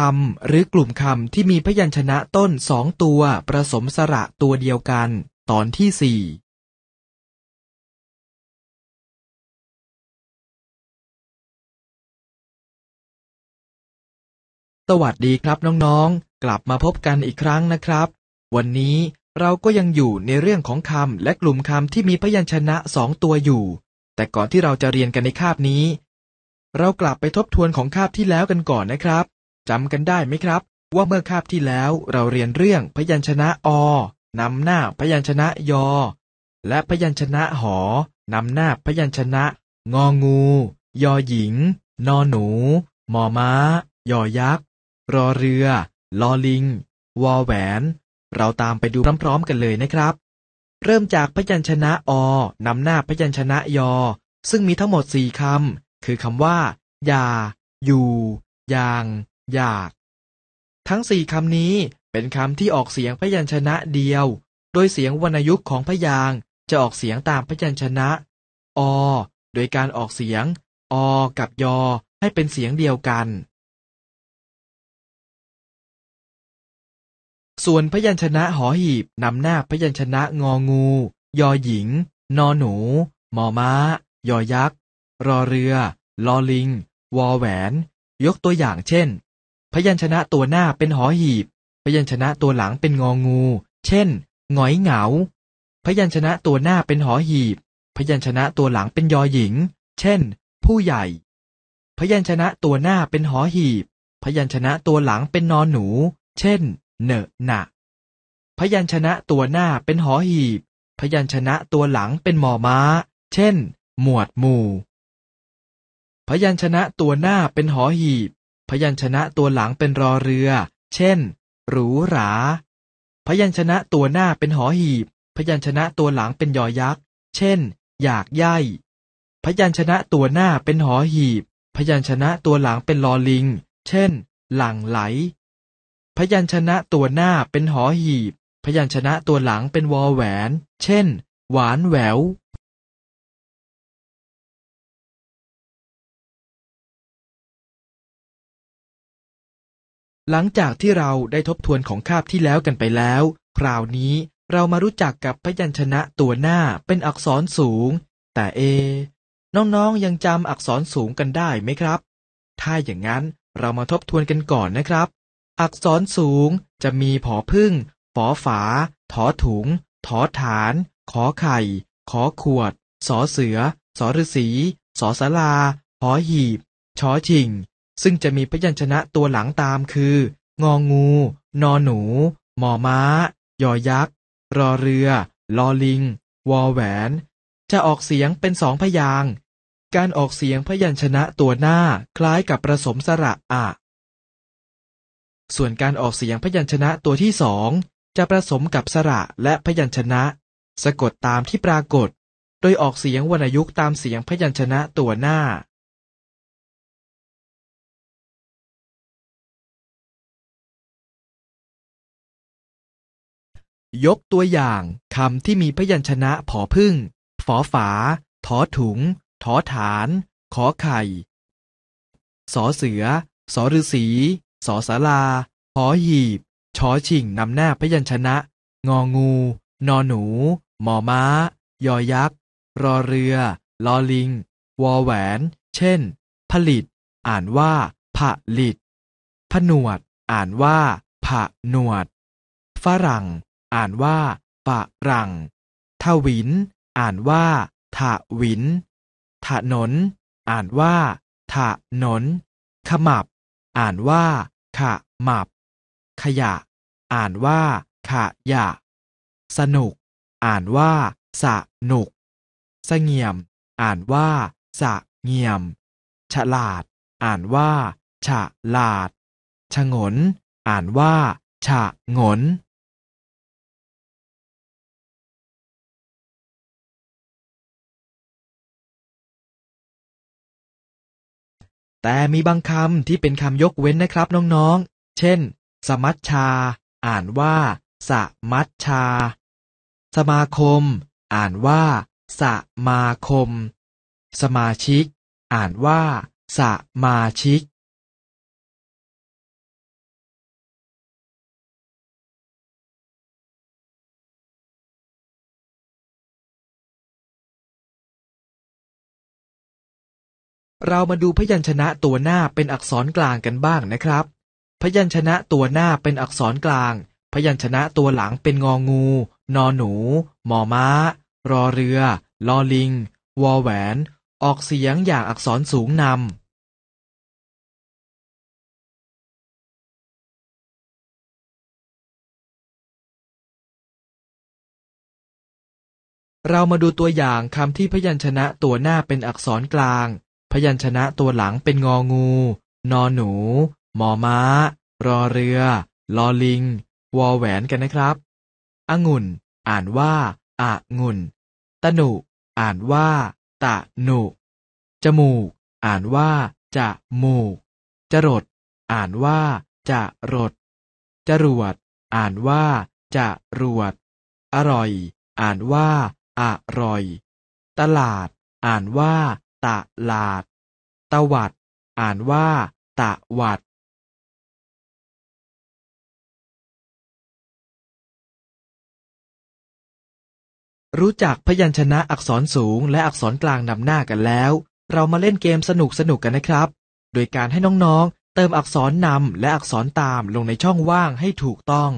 คำหรือกลุ่มคำที่มีพยัญชนะต้นสองตัวประสมสระตัวเดียวกัน ตอนที่สี่สวัสดีครับน้องๆ กลับมาพบกันอีกครั้งนะครับ วันนี้เราก็ยังอยู่ในเรื่องของคำและกลุ่มคำที่มีพยัญชนะสองตัวอยู่ แต่ก่อนที่เราจะเรียนกันในคาบนี้ เรากลับไปทบทวนของคาบที่แล้วกันก่อนนะครับจำกันได้ไหมครับว่าเมื่อคาบที่แล้วเราเรียนเรื่องพยัญชนะอนำหน้าพยัญชนะยอ และพยัญชนะหอนำหน้าพยัญชนะงองูยอหญิงนอหนูมอม้ายอยักษ์รอเรือลอลิงวอแหวน เราตามไปดูพร้อมๆกันเลยนะครับ เริ่มจากพยัญชนะอนำหน้าพยัญชนะยอ ซึ่งมีทั้งหมดสี่คำคือคำว่า ยาอยู่อย่างอยากทั้งสี่คำนี้เป็นคำที่ออกเสียงพยัญชนะเดียว โดยเสียงวรรณยุกต์ของพยางจะออกเสียงตามพยัญชนะอโดยการออกเสียงอกับยอให้เป็นเสียงเดียวกัน ส่วนพยัญชนะหอหีบนำหน้าพยัญชนะงองู ยอหญิงนอหนูมอม้ายอยักษ์รอเรือลอลิงวอแหวน ยกตัวอย่างเช่นพยัญชนะตัวหน้าเป็นหอหีบ พยัญชนะตัวหลังเป็นงองู เช่น หงอยเหงา พยัญชนะตัวหน้าเป็นหอหีบ พยัญชนะตัวหลังเป็นยอหญิง เช่น ผู้ใหญ่ พยัญชนะตัวหน้าเป็นหอหีบ พยัญชนะตัวหลังเป็นนอนหนู เช่นเนอะหนะพยัญชนะตัวหน้าเป็นหอหีบ พยัญชนะตัวหลังเป็นหมอม้า เช่น หมวดหมู่ พยัญชนะตัวหน้าเป็นหอหีบพยัญชนะตัวหลังเป็นรอเรือ เช่น หรูหรา พยัญชนะตัวหน้าเป็นหอหีบ พยัญชนะตัวหลังเป็นยอยักษ์ เช่น อยากย่ายพยัญชนะตัวหน้าเป็นหอหีบ พยัญชนะตัวหลังเป็นลอลิง เช่น หลังไหล พยัญชนะตัวหน้าเป็นหอหีบ พยัญชนะตัวหลังเป็นวอแหวน เช่น หวานแหววหลังจากที่เราได้ทบทวนของคาบที่แล้วกันไปแล้ว คราวนี้เรามารู้จักกับพยัญชนะตัวหน้าเป็นอักษรสูง แต่เอน้องๆยังจำอักษรสูงกันได้ไหมครับ ถ้าอย่างนั้นเรามาทบทวนกันก่อนนะครับ อักษรสูงจะมีผอพึ่งฝอฝาถอถุงถอฐาน ขอไข่ ขอขวดสอเสือสอฤษีสอสลาหอหีบชอชิงซึ่งจะมีพยัญชนะตัวหลังตามคืององูนอหนูมอม้ายอยักษ์รอเรือลอลิง วอแหวน จะออกเสียงเป็นสองพยาง การออกเสียงพยัญชนะตัวหน้าคล้ายกับประสมสระอะ ส่วนการออกเสียงพยัญชนะตัวที่สองจะผสมกับสระและพยัญชนะ สะกดตามที่ปรากฏ โดยออกเสียงวรรณยุกตามเสียงพยัญชนะตัวหน้ายกตัวอย่างคำที่มีพยัญชนะผอพึ่ง ฝอฝาถอถุงถอฐาน ขอไข่ สอเสือ สอฤศษีสอสาราหอหีบ ชอชิ่งนำหน้าพยัญชนะ งองู นอหนูมอม้ายอยักษ์ รอเรือลอลิง วอแหวน เช่น ผลิต อ่านว่า ผลิต ผนวด อ่านว่า ผนวด ฝรั่งอ่านว่าปะรัง ทวิน อ่านว่า ทวินถนน อ่านว่า ถนน ขมับ อ่านว่าขะมับ ขยะ อ่านว่าขะยะ สนุก อ่านว่าสะนุกเงียม อ่านว่าสะเงียม ฉลาด อ่านว่า ฉลาด ฉงน อ่านว่า ฉงนแต่มีบางคำที่เป็นคำยกเว้นนะครับน้องๆ เช่น สมัชชา อ่านว่า สมัชชา สมาคม อ่านว่า สมาคม สมาชิก อ่านว่า สมาชิกเรามาดูพยัญชนะตัวหน้าเป็นอักษรกลางกันบ้างนะครับ พยัญชนะตัวหน้าเป็นอักษรกลาง พยัญชนะตัวหลังเป็นงองูนอหนูมอม้ารอเรือลอลิง วอแหวน ออกเสียงอย่างอักษรสูงนำเรามาดูตัวอย่างคำที่พยัญชนะตัวหน้าเป็นอักษรกลางพยัญชนะตัวหลังเป็นงองูนอหนูมอม้ารอเรือลอลิง วอแหวนกันนะครับ องุ่นอ่านว่าอะงุ่นตะหนุ อ่านว่า ตะหนุ จมูก อ่านว่าจะมูก จรด อ่านว่าจะรดจรวด อ่านว่าจะรวด อร่อย อ่านว่า อร่อย ตลาด อ่านว่าตะลาดตะวัด อ่านว่า ตะวัด รู้จักพยัญชนะอักษรสูงและอักษรกลางนำหน้ากันแล้ว เรามาเล่นเกมสนุกสนุกกันนะครับ โดยการให้น้องๆ เติมอักษรนำและอักษรตามลงในช่องว่างให้ถูกต้อง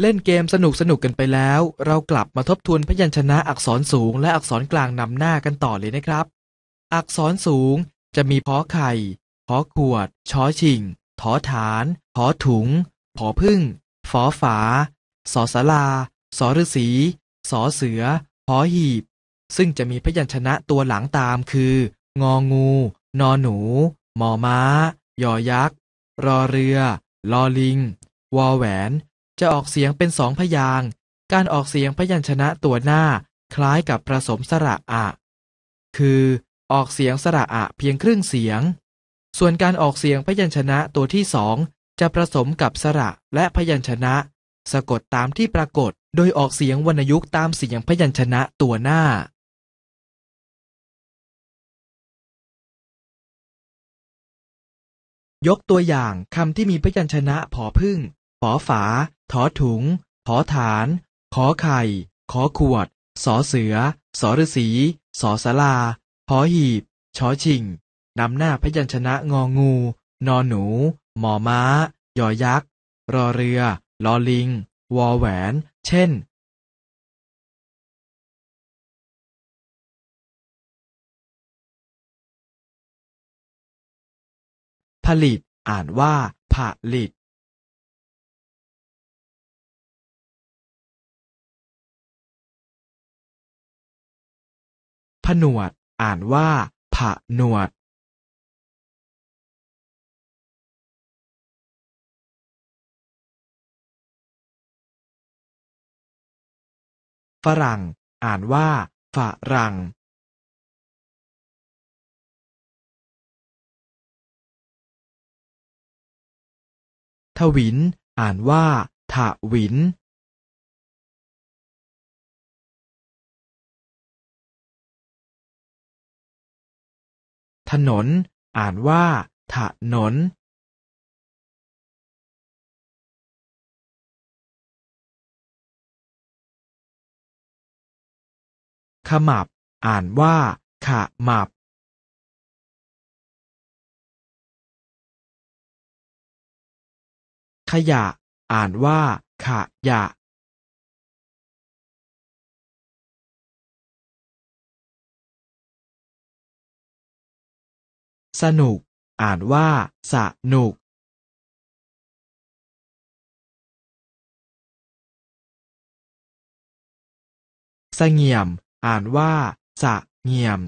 เล่นเกมสนุกสนุกกันไปแล้วเรากลับมาทบทวนพยัญชนะอักษรสูงและอักษรกลางนำหน้ากันต่อเลยนะครับ อักษรสูงจะมีพอไข่พอขวดชอชิงถอฐานถอถุง พอพึ่งฝอฝาสอสลาสอฤษีสอเสือ พอหีบ ซึ่งจะมีพยัญชนะตัวหลังตามคืององูนอหนูมอม้ายอยักษ์รอเรือลอลิงวอแหวนจะออกเสียงเป็นสองพยาง การออกเสียงพยัญชนะตัวหน้าคล้ายกับผสมสระอะ คือออกเสียงสระอะเพียงครึ่งเสียง ส่วนการออกเสียงพยัญชนะตัวที่สองจะผสมกับสระและพยัญชนะ สะกดตามที่ปรากฏโดยออกเสียงวรรณยุกต์ตามเสียงพยัญชนะตัวหน้า ยกตัวอย่างคำที่มีพยัญชนะผอพึ่งผอฝาถอถุงขอฐาน ขอไข่ ขอขวด สอเสือสอฤษีสอสลา ขอหีบ ชอชิง นำหน้าพยัญชนะงองู นอหนู หมอม้ายอยักษ์รอเรือลอลิง วอแหวน เช่น ผลิต อ่านว่า ผลิตนวด อ่านว่าผะนวด ฝรั่งอ่านว่า ฝรั่งทวินอ่านว่าถาวินถนน อ่านว่าถะนน ขมับ อ่านว่าขะมับ ขยะอ่านว่าขะยะสนุก อ่านว่าสนุกสเงี่ยม อ่านว่า สะเงี่ยม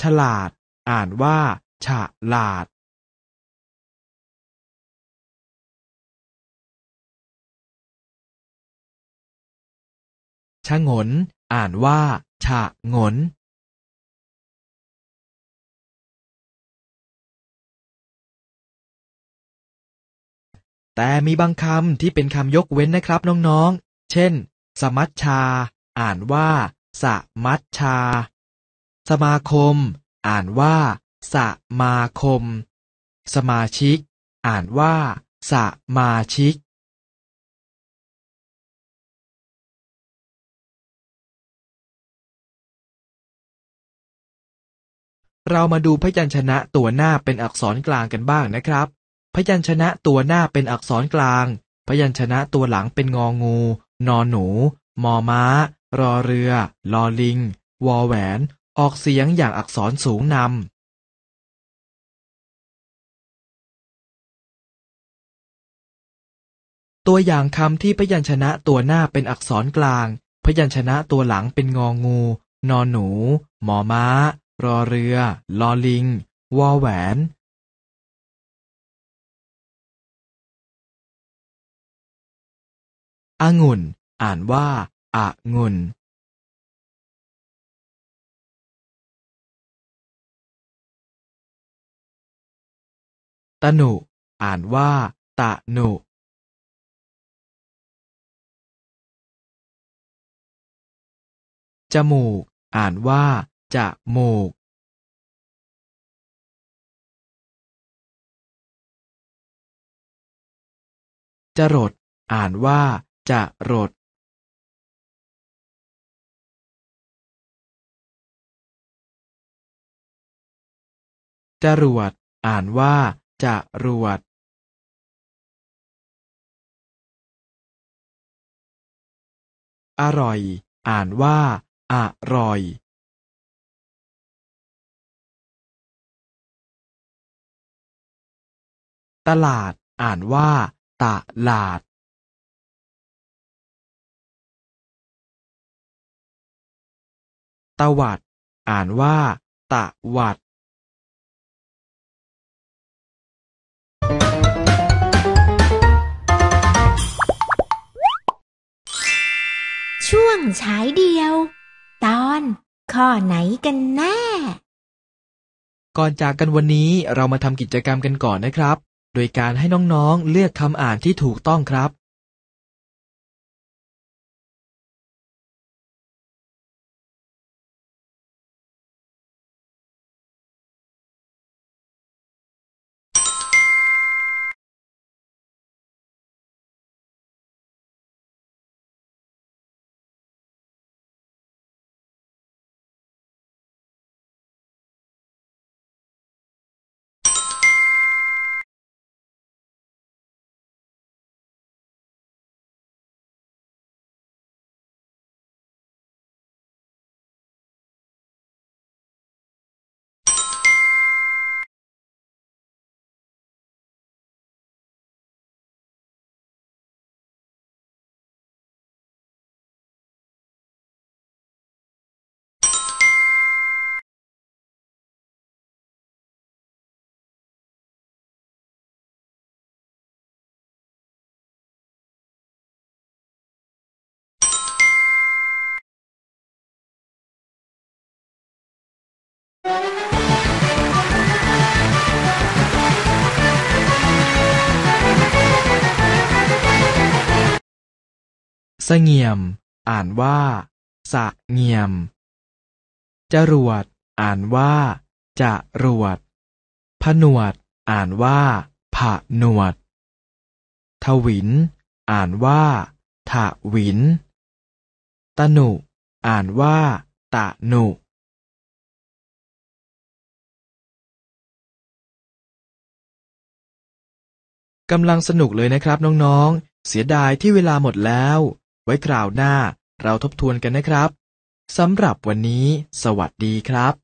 ฉลาด อ่านว่า ฉลาดงนอ่านว่าฉะงน แต่มีบางคำที่เป็นคำยกเว้นนะครับน้องๆ เช่น สมัชชา อ่านว่าสมัชชา สมาคม อ่านว่าสมาคม สมาชิก อ่านว่า สมาชิกเรามาดูพยัญชนะตัวหน้าเป็นอักษรกลางกันบ้างนะครับ พยัญชนะตัวหน้าเป็นอักษรกลาง พยัญชนะตัวหลังเป็นงองูนอนหนูมอม้า รอเรือลอลิง วอแหวน ออกเสียงอย่างอักษรสูงนำ ตัวอย่างคำที่พยัญชนะตัวหน้าเป็นอักษรกลาง พยัญชนะตัวหลังเป็นงองูนอนหนูมอม้ารอเรือลอลิง วอแหวนอางุ่นอ่านว่า อางุ่นตะนุ อ่านว่าตะนุจมูก อ่านว่าจมูกจรดอ่านว่า จะรดจรวด อ่านว่า จะรวด อร่อย อ่านว่า อร่อยตลาดอ่านว่า ตะลาดตะวัด อ่านว่า ตะวัด ช่วงฉายเดียว ตอนข้อไหนกันแน่ ก่อนจากกันวันนี้เรามาทำกิจกรรมกันก่อนนะครับโดยการให้น้อง ๆ เลือกคำอ่านที่ถูกต้องครับสเงียม อ่านว่าสะเงียม จรวดอ่านว่าจะรวดผนวดอ่านว่าผะหนวด ทวินอ่านว่าถะวิน ตนุ อ่านว่าตะหนุ กำลังสนุกเลยนะครับน้องๆ เสียดายที่เวลาหมดแล้วไว้คราวหน้าเราทบทวนกันนะครับสำหรับวันนี้สวัสดีครับ